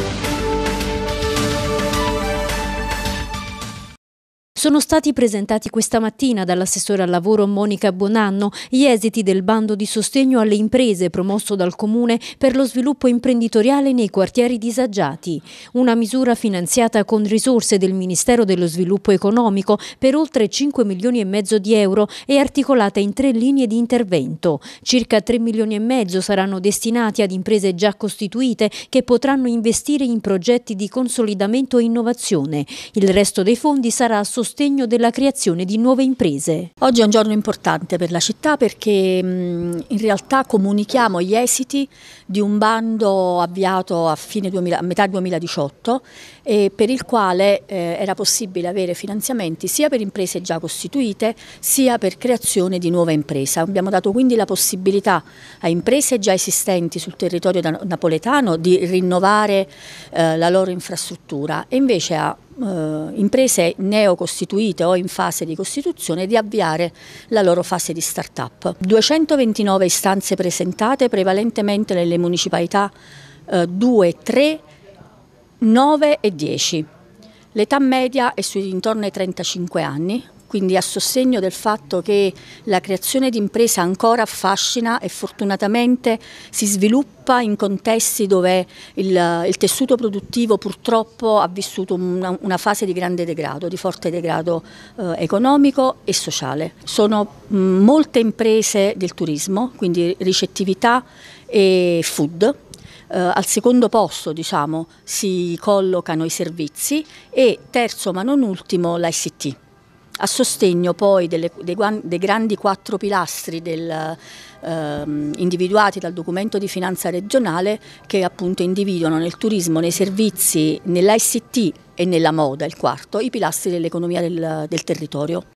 Thank you. Sono stati presentati questa mattina dall'assessore al lavoro Monica Bonanno gli esiti del bando di sostegno alle imprese promosso dal Comune per lo sviluppo imprenditoriale nei quartieri disagiati. Una misura finanziata con risorse del Ministero dello Sviluppo Economico per oltre 5 milioni e mezzo di euro e articolata in tre linee di intervento. Circa 3 milioni e mezzo saranno destinati ad imprese già costituite che potranno investire in progetti di consolidamento e innovazione. Il resto dei fondi sarà sostenuto sostegno della creazione di nuove imprese. Oggi è un giorno importante per la città perché mm, in realtà comunichiamo gli esiti di un bando avviato a, 2000, a metà 2018 per il quale eh, era possibile avere finanziamenti sia per imprese già costituite sia per creazione di nuova impresa. Abbiamo dato quindi la possibilità a imprese già esistenti sul territorio napoletano di rinnovare eh, la loro infrastruttura e invece a eh, imprese neocostituite o in fase di costituzione di avviare la loro fase di start-up. 229 istanze presentate prevalentemente nelle municipalità eh, 2, 3, 9 e 10. L'età media è sui intorno ai 35 anni, quindi a sostegno del fatto che la creazione di impresa ancora affascina e fortunatamente si sviluppa in contesti dove il, il tessuto produttivo purtroppo ha vissuto una, una, fase di grande degrado, di forte degrado eh, economico e sociale. Sono molte imprese del turismo, quindi ricettività e food, eh, al secondo posto diciamo, si collocano i servizi e terzo ma non ultimo l'ICT a sostegno poi delle, dei, dei, grandi quattro pilastri del, ehm, individuati dal documento di finanza regionale che appunto individuano nel turismo, nei servizi, nell'ICT e nella moda, il quarto, i pilastri dell'economia del, del territorio.